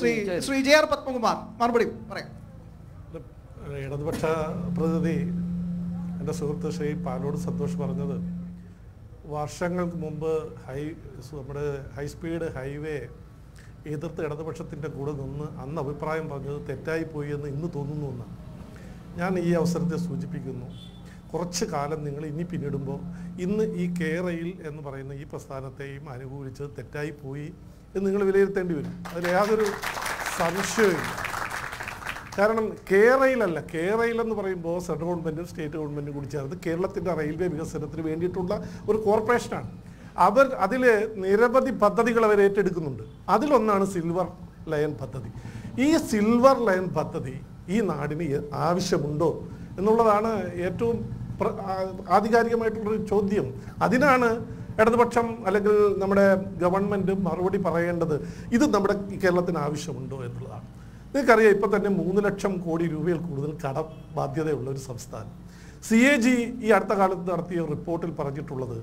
Shri Shri J R Padmakumar മറുപടി പറയാം ഇടതുപക്ഷ പ്രതിനിധി എൻ്റെ സുഹൃത്ത് ശ്രീ പാലോട് സന്തോഷ് പറഞ്ഞത് വർഷങ്ങൾക്ക് മുമ്പ് ഹൈ നമ്മുടെ ഹൈസ്പീഡ് ഹൈവേ എതിർത്ത് ഇടതുപക്ഷത്തിൻ്റെ കൂടെ നിന്ന് അന്ന് അഭിപ്രായം പറഞ്ഞത് തെറ്റായി പോയി എന്ന് ഇന്ന് തോന്നുന്നു എന്നാണ് ഞാൻ ഈ അവസരത്തെ സൂചിപ്പിക്കുന്നു കുറച്ച് കാലം നിങ്ങൾ ഇനി പിന്നിടുമ്പോൾ ഇന്ന് ഈ കേരയിൽ എന്ന് പറയുന്ന ഈ പ്രസ്ഥാനത്തെയും അനുകൂലിച്ചത് തെറ്റായി പോയി എന്ന് നിങ്ങൾ വിലയിരുത്തേണ്ടി വരും അതിൽ യാതൊരു സംശയവും കാരണം കേരളയിലല്ല കേരളയിലെന്ന് പറയുമ്പോൾ സെൻട്രൽ ഗവൺമെൻറ്റും സ്റ്റേറ്റ് ഗവൺമെൻറ്റും കൂടി ചേർന്ന് കേരളത്തിൻ്റെ റെയിൽവേ വികസനത്തിന് വേണ്ടിയിട്ടുള്ള ഒരു കോർപ്പറേഷനാണ് അവർ അതിൽ നിരവധി പദ്ധതികൾ അവർ ഏറ്റെടുക്കുന്നുണ്ട് അതിലൊന്നാണ് സിൽവർ ലയൻ പദ്ധതി ഈ സിൽവർ ലയൻ പദ്ധതി ഈ നാടിന് ആവശ്യമുണ്ടോ എന്നുള്ളതാണ് ഏറ്റവും ആധികാരികമായിട്ടുള്ളൊരു ചോദ്യം അതിനാണ് ഇടതുപക്ഷം അല്ലെങ്കിൽ നമ്മുടെ ഗവൺമെൻറ് മറുപടി പറയേണ്ടത് ഇത് നമ്മുടെ കേരളത്തിന് ആവശ്യമുണ്ടോ എന്നുള്ളതാണ് നിങ്ങൾക്കറിയാം ഇപ്പം തന്നെ മൂന്ന് ലക്ഷം കോടി രൂപയിൽ കൂടുതൽ കട ബാധ്യതയുള്ള ഒരു സംസ്ഥാനം സി എ ജി ഈ അടുത്ത കാലത്ത് നടത്തിയ റിപ്പോർട്ടിൽ പറഞ്ഞിട്ടുള്ളത്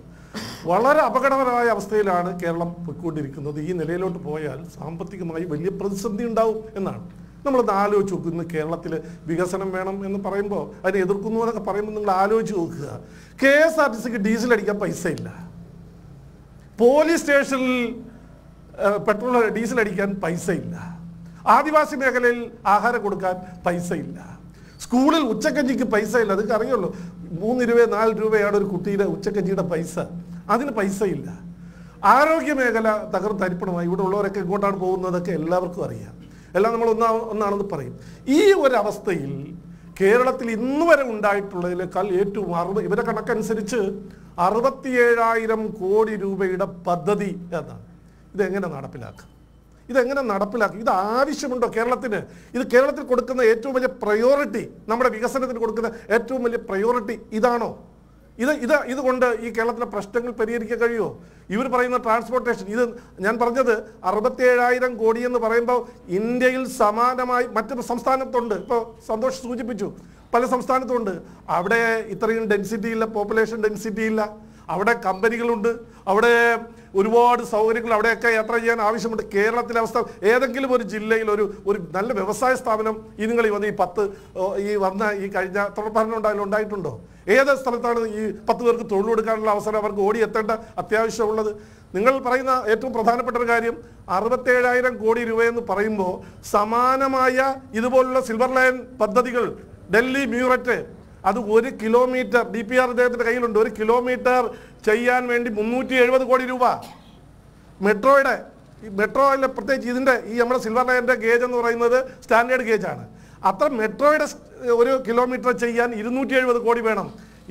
വളരെ അപകടകരമായ അവസ്ഥയിലാണ് കേരളം പോയിക്കൊണ്ടിരിക്കുന്നത് ഈ നിലയിലോട്ട് പോയാൽ സാമ്പത്തികമായി വലിയ പ്രതിസന്ധി ഉണ്ടാവും എന്നാണ് നമ്മളൊന്ന് ആലോചിച്ച് നോക്കുക ഇന്ന് കേരളത്തിൽ വികസനം വേണം എന്ന് പറയുമ്പോൾ അതിനെ എതിർക്കുന്നു എന്നൊക്കെ പറയുമ്പോൾ നിങ്ങൾ ആലോചിച്ച് നോക്കുക കെ എസ് ആർ ടി സിക്ക് ഡീസൽ അടിക്കാൻ പൈസ ഇല്ല പോലീസ് സ്റ്റേഷനിൽ പെട്രോൾ ഡീസൽ അടിക്കാൻ പൈസയില്ല ആദിവാസി മേഖലയിൽ ആഹാരം കൊടുക്കാൻ പൈസയില്ല സ്കൂളിൽ ഉച്ചക്കഞ്ഞിക്ക് പൈസ ഇല്ല അതൊക്കെ അറിയുള്ളൂ മൂന്ന് രൂപ നാല് രൂപയാണ് ഒരു കുട്ടിയുടെ ഉച്ചക്കഞ്ചിയുടെ പൈസ അതിന് പൈസയില്ല ആരോഗ്യ മേഖല തരിപ്പണമായി ഇവിടെ ഉള്ളവരൊക്കെ ഇങ്ങോട്ടാണ് പോകുന്നതൊക്കെ എല്ലാവർക്കും അറിയാം എല്ലാം നമ്മൾ ഒന്നാ ഒന്നാണെന്ന് പറയും ഈ ഒരു അവസ്ഥയിൽ കേരളത്തിൽ ഇന്നുവരെ ഉണ്ടായിട്ടുള്ളതിലേക്കാൾ ഏറ്റവും അറുപത് ഇവരെ കണക്കനുസരിച്ച് അറുപത്തിയേഴായിരം കോടി രൂപയുടെ പദ്ധതി എന്നാണ് ഇതെങ്ങനെ നടപ്പിലാക്കുക ഇതെങ്ങനെ നടപ്പിലാക്കും ഇത് ആവശ്യമുണ്ടോ കേരളത്തിന് ഇത് കേരളത്തിൽ കൊടുക്കുന്ന ഏറ്റവും വലിയ പ്രയോറിറ്റി നമ്മുടെ വികസനത്തിന് കൊടുക്കുന്ന ഏറ്റവും വലിയ പ്രയോറിറ്റി ഇതാണോ ഇത് ഇത് ഇതുകൊണ്ട് ഈ കേരളത്തിലെ പ്രശ്നങ്ങൾ പരിഹരിക്കാൻ കഴിയുമോ ഇവർ പറയുന്ന ട്രാൻസ്പോർട്ടേഷൻ ഇത് ഞാൻ പറഞ്ഞത് ഏഴായിരം കോടി എന്ന് പറയുമ്പോൾ ഇന്ത്യയിൽ സമാനമായി മറ്റൊരു സംസ്ഥാനത്തുണ്ട് ഇപ്പോൾ സന്തോഷ് സൂചിപ്പിച്ചു പല സംസ്ഥാനത്തുണ്ട് അവിടെ ഇത്രയും ഡെൻസിറ്റി ഇല്ല പോപ്പുലേഷൻ ഡെൻസിറ്റി ഇല്ല അവിടെ കമ്പനികളുണ്ട് അവിടെ ഒരുപാട് സൗകര്യങ്ങൾ അവിടെയൊക്കെ യാത്ര ചെയ്യാൻ ആവശ്യമുണ്ട് കേരളത്തിലെ അവസ്ഥ ഏതെങ്കിലും ഒരു ജില്ലയിൽ ഒരു ഒരു നല്ല വ്യവസായ സ്ഥാപനം ഈ നിങ്ങൾ ഈ വന്ന് ഈ പത്ത് ഈ വന്ന ഈ കഴിഞ്ഞ തുടർഭരണം ഉണ്ടായാലും ഉണ്ടായിട്ടുണ്ടോ ഏത് സ്ഥലത്താണ് ഈ പത്ത് പേർക്ക് തൊഴിൽ കൊടുക്കാനുള്ള അവസരം അവർക്ക് ഓടിയെത്തേണ്ട അത്യാവശ്യമുള്ളത് നിങ്ങൾ പറയുന്ന ഏറ്റവും പ്രധാനപ്പെട്ട ഒരു കാര്യം അറുപത്തേഴായിരം കോടി രൂപയെന്ന് പറയുമ്പോൾ സമാനമായ ഇതുപോലുള്ള സിൽവർ ലൈൻ പദ്ധതികൾ ഡൽഹി മ്യൂററ്റ് അത് ഒരു കിലോമീറ്റർ ഡി പി ആർ അദ്ദേഹത്തിന്റെ കയ്യിലുണ്ട് ഒരു കിലോമീറ്റർ ചെയ്യാൻ വേണ്ടി മുന്നൂറ്റി എഴുപത് കോടി രൂപ മെട്രോയുടെ മെട്രോയിലെ പ്രത്യേകിച്ച് ഇതിന്റെ ഈ നമ്മുടെ സിൽവർ ലൈൻ്റെ ഗേജ് എന്ന് പറയുന്നത് സ്റ്റാൻഡേർഡ് ഗേജ് ആണ് അത്ര മെട്രോയുടെ ഒരു കിലോമീറ്റർ ചെയ്യാൻ ഇരുന്നൂറ്റി എഴുപത് കോടി വേണം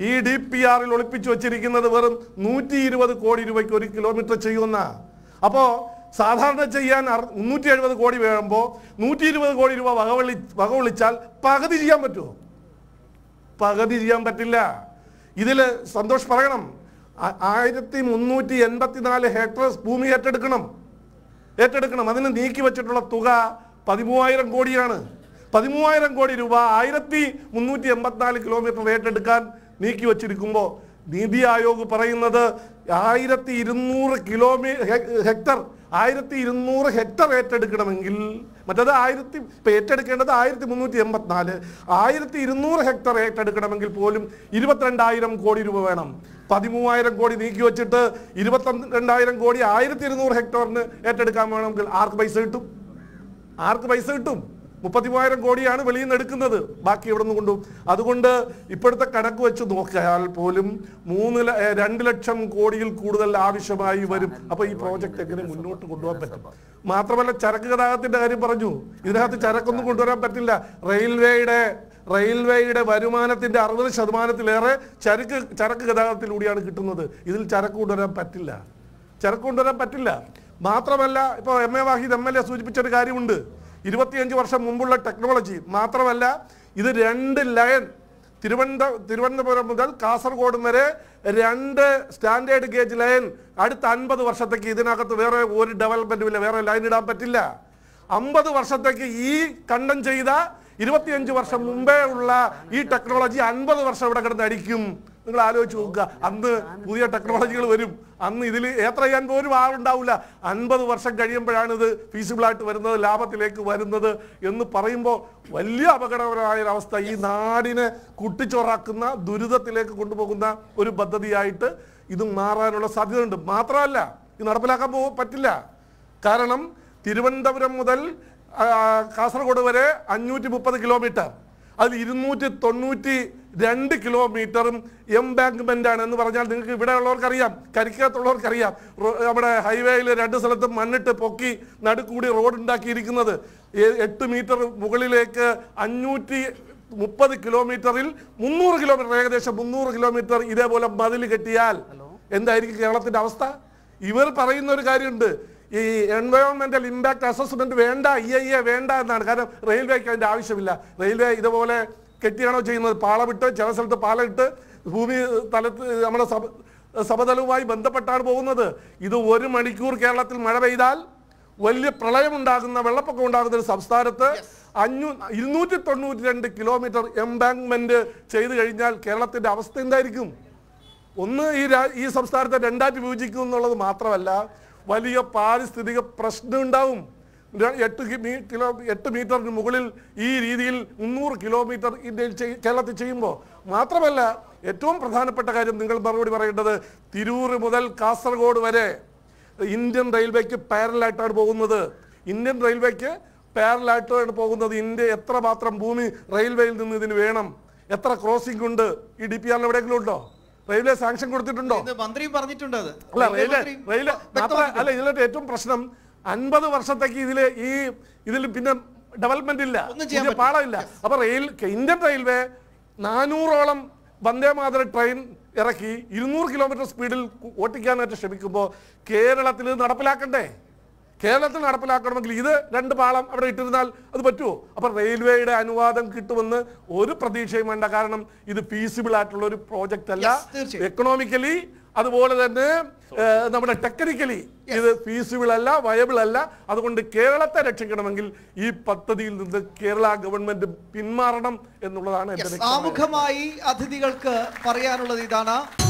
ഈ ഡി പി ആറിൽ ഒളിപ്പിച്ചു വെച്ചിരിക്കുന്നത് വെറും നൂറ്റി ഇരുപത് കോടി രൂപയ്ക്ക് ഒരു കിലോമീറ്റർ ചെയ്യുന്ന അപ്പോ സാധാരണ ചെയ്യാൻ മുന്നൂറ്റി എഴുപത് കോടി വേണമ്പോ നൂറ്റി ഇരുപത് കോടി രൂപ വകവിളി വകവിളിച്ചാൽ പകുതി ചെയ്യാൻ പറ്റുമോ പകുതി ചെയ്യാൻ പറ്റില്ല ഇതിൽ സന്തോഷ് പറയണം ആയിരത്തി മുന്നൂറ്റി എൺപത്തി നാല് ഹെക്ടർ ഭൂമി ഏറ്റെടുക്കണം ഏറ്റെടുക്കണം അതിന് നീക്കി വെച്ചിട്ടുള്ള തുക പതിമൂവായിരം കോടിയാണ് പതിമൂവായിരം കോടി രൂപ ആയിരത്തി മുന്നൂറ്റി എൺപത്തിനാല് കിലോമീറ്റർ ഏറ്റെടുക്കാൻ നീക്കി വച്ചിരിക്കുമ്പോൾ നീതി ആയോഗ് പറയുന്നത് ആയിരത്തി ഇരുന്നൂറ് കിലോമീ ഹെക്ടർ ആയിരത്തി ഇരുന്നൂറ് ഹെക്ടർ ഏറ്റെടുക്കണമെങ്കിൽ മറ്റത് ആയിരത്തി ഇപ്പം ഏറ്റെടുക്കേണ്ടത് ആയിരത്തി മുന്നൂറ്റി എൺപത്തിനാല് ആയിരത്തി ഇരുന്നൂറ് ഹെക്ടർ ഏറ്റെടുക്കണമെങ്കിൽ പോലും ഇരുപത്തിരണ്ടായിരം കോടി രൂപ വേണം പതിമൂവായിരം കോടി നീക്കി വെച്ചിട്ട് ഇരുപത്തിരണ്ടായിരം കോടി ആയിരത്തി ഇരുന്നൂറ് ഹെക്ടറിന് ഏറ്റെടുക്കാൻ വേണമെങ്കിൽ ആർക്ക് പൈസ കിട്ടും ആർക്ക് പൈസ കിട്ടും മുപ്പത്തിമൂവായിരം കോടിയാണ് വെളിയിൽ നിന്ന് എടുക്കുന്നത് ബാക്കി എവിടെ നിന്ന് കൊണ്ടു അതുകൊണ്ട് ഇപ്പോഴത്തെ കണക്ക് വെച്ച് നോക്കിയാൽ പോലും മൂന്ന് രണ്ട് ലക്ഷം കോടിയിൽ കൂടുതൽ ആവശ്യമായി വരും അപ്പൊ ഈ പ്രോജക്റ്റ് എങ്ങനെ മുന്നോട്ട് കൊണ്ടുപോകാൻ പറ്റും മാത്രമല്ല ചരക്ക് ഗതാഗതത്തിന്റെ കാര്യം പറഞ്ഞു ഇതിനകത്ത് ചരക്കൊന്നും കൊണ്ടുവരാൻ പറ്റില്ല റെയിൽവേയുടെ റെയിൽവേയുടെ വരുമാനത്തിന്റെ അറുപത് ശതമാനത്തിലേറെ ചരക്ക് ചരക്ക് ഗതാഗതത്തിലൂടെയാണ് കിട്ടുന്നത് ഇതിൽ ചരക്ക് കൊണ്ടുവരാൻ പറ്റില്ല ചരക്ക് കൊണ്ടുവരാൻ പറ്റില്ല മാത്രമല്ല ഇപ്പൊ M A Wahid M L A സൂചിപ്പിച്ചൊരു കാര്യമുണ്ട് ഇരുപത്തിയഞ്ച് വർഷം മുമ്പുള്ള ടെക്നോളജി മാത്രമല്ല ഇത് രണ്ട് ലയൻ തിരുവനന്ത തിരുവനന്തപുരം മുതൽ കാസർഗോഡ് വരെ രണ്ട് സ്റ്റാൻഡേർഡ് ഗേജ് ലൈൻ അടുത്ത അൻപത് വർഷത്തേക്ക് ഇതിനകത്ത് വേറെ ഒരു ഇല്ല വേറെ ലൈൻ ഇടാൻ പറ്റില്ല അമ്പത് വർഷത്തേക്ക് ഈ കണ്ടം ചെയ്ത ഇരുപത്തിയഞ്ച് വർഷം മുമ്പേ ഉള്ള ഈ ടെക്നോളജി അൻപത് വർഷം ഇവിടെ കിടന്നടിക്കും നിങ്ങൾ ആലോചിച്ച് നോക്കുക അന്ന് പുതിയ ടെക്നോളജികൾ വരും അന്ന് ഇതിൽ യാത്ര ചെയ്യാൻ പോലും ആളുണ്ടാവില്ല അൻപത് വർഷം കഴിയുമ്പോഴാണ് ഇത് ഫീസിബിളായിട്ട് വരുന്നത് ലാഭത്തിലേക്ക് വരുന്നത് എന്ന് പറയുമ്പോൾ വലിയ അപകടകരമായ അവസ്ഥ ഈ നാടിനെ കുട്ടിച്ചോറാക്കുന്ന ദുരിതത്തിലേക്ക് കൊണ്ടുപോകുന്ന ഒരു പദ്ധതിയായിട്ട് ഇത് മാറാനുള്ള ഉണ്ട് മാത്രമല്ല ഇത് നടപ്പിലാക്കാൻ പോ പറ്റില്ല കാരണം തിരുവനന്തപുരം മുതൽ കാസർഗോഡ് വരെ അഞ്ഞൂറ്റി മുപ്പത് കിലോമീറ്റർ അതിൽ ഇരുന്നൂറ്റി തൊണ്ണൂറ്റി രണ്ട് കിലോമീറ്ററും എംബാങ്ക്മെന്റ് ആണ് എന്ന് പറഞ്ഞാൽ നിങ്ങൾക്ക് ഇവിടെ ഉള്ളവർക്കറിയാം അറിയാം നമ്മുടെ ഹൈവേയിൽ രണ്ട് സ്ഥലത്തും മണ്ണിട്ട് പൊക്കി നടുക്കൂടി റോഡ് ഉണ്ടാക്കിയിരിക്കുന്നത് എട്ട് മീറ്റർ മുകളിലേക്ക് അഞ്ഞൂറ്റി മുപ്പത് കിലോമീറ്ററിൽ മുന്നൂറ് കിലോമീറ്റർ ഏകദേശം മുന്നൂറ് കിലോമീറ്റർ ഇതേപോലെ മതിൽ കെട്ടിയാൽ എന്തായിരിക്കും കേരളത്തിന്റെ അവസ്ഥ ഇവർ പറയുന്ന ഒരു കാര്യമുണ്ട് ഈ എൻവയോൺമെന്റൽ ഇമ്പാക്ട് അസസ്മെന്റ് വേണ്ട ഇ ഐ എ വേണ്ട എന്നാണ് കാരണം റെയിൽവേക്ക് അതിന്റെ ആവശ്യമില്ല റെയിൽവേ ഇതുപോലെ കെട്ടിയാണോ ചെയ്യുന്നത് വിട്ട് ചില സ്ഥലത്ത് പാലമിട്ട് ഭൂമി തലത്ത് നമ്മുടെ സഭ സഭതലവുമായി ബന്ധപ്പെട്ടാണ് പോകുന്നത് ഇത് ഒരു മണിക്കൂർ കേരളത്തിൽ മഴ പെയ്താൽ വലിയ പ്രളയം ഉണ്ടാകുന്ന വെള്ളപ്പൊക്കം ഉണ്ടാകുന്ന ഒരു സംസ്ഥാനത്ത് അഞ്ഞൂ ഇരുന്നൂറ്റി തൊണ്ണൂറ്റി രണ്ട് കിലോമീറ്റർ എംബാങ്ക്മെന്റ് ചെയ്തു കഴിഞ്ഞാൽ കേരളത്തിന്റെ അവസ്ഥ എന്തായിരിക്കും ഒന്ന് ഈ ഈ സംസ്ഥാനത്തെ രണ്ടായിട്ട് വിഭജിക്കും എന്നുള്ളത് മാത്രമല്ല വലിയ പാരിസ്ഥിതിക പ്രശ്നം ഉണ്ടാവും എട്ട് കിലോ എട്ട് മീറ്ററിന് മുകളിൽ ഈ രീതിയിൽ മുന്നൂറ് കിലോമീറ്റർ ഇന്ത്യയിൽ കേരളത്തിൽ ചെയ്യുമ്പോൾ മാത്രമല്ല ഏറ്റവും പ്രധാനപ്പെട്ട കാര്യം നിങ്ങൾ മറുപടി പറയേണ്ടത് തിരൂർ മുതൽ കാസർഗോഡ് വരെ ഇന്ത്യൻ റെയിൽവേക്ക് പാരലായിട്ടാണ് പോകുന്നത് ഇന്ത്യൻ റെയിൽവേക്ക് പാരലായിട്ടാണ് പോകുന്നത് ഇന്ത്യ എത്ര മാത്രം ഭൂമി റെയിൽവേയിൽ നിന്ന് ഇതിന് വേണം എത്ര ക്രോസിംഗ് ഉണ്ട് ഈ ഡി പി ആറിന് എവിടെയെങ്കിലും ഉണ്ടോ റെയിൽവേ സാങ്ഷൻ കൊടുത്തിട്ടുണ്ടോ മന്ത്രിയും പറഞ്ഞിട്ടുണ്ട് അല്ല റെയിൽവേ റെയിൽവേ അല്ല ഇതിലൊക്കെ ഏറ്റവും പ്രശ്നം അൻപത് വർഷത്തേക്ക് ഇതിൽ ഈ ഇതിൽ പിന്നെ ഡെവലപ്മെന്റ് ഇല്ല പാളമില്ല അപ്പൊ റെയിൽ ഇന്ത്യൻ റെയിൽവേ നാനൂറോളം വന്ദേ മാതര ട്രെയിൻ ഇറക്കി ഇരുന്നൂറ് കിലോമീറ്റർ സ്പീഡിൽ ഓട്ടിക്കാനായിട്ട് ശ്രമിക്കുമ്പോൾ കേരളത്തിൽ നടപ്പിലാക്കണ്ടേ കേരളത്തിൽ നടപ്പിലാക്കണമെങ്കിൽ ഇത് രണ്ട് പാളം അവിടെ ഇട്ടിരുന്നാൽ അത് പറ്റുമോ അപ്പൊ റെയിൽവേയുടെ അനുവാദം കിട്ടുമെന്ന് ഒരു പ്രതീക്ഷയും വേണ്ട കാരണം ഇത് ഫീസിബിൾ ആയിട്ടുള്ള ഒരു പ്രോജക്റ്റ് അല്ല എക്കണോമിക്കലി അതുപോലെ തന്നെ നമ്മുടെ ടെക്നിക്കലി ഇത് ഫീസിബിൾ അല്ല വയബിൾ അല്ല അതുകൊണ്ട് കേരളത്തെ രക്ഷിക്കണമെങ്കിൽ ഈ പദ്ധതിയിൽ നിന്ന് കേരള ഗവൺമെന്റ് പിന്മാറണം എന്നുള്ളതാണ് സാമൂഹ്യമായി അതിഥികൾക്ക് പറയാനുള്ളത് ഇതാണ്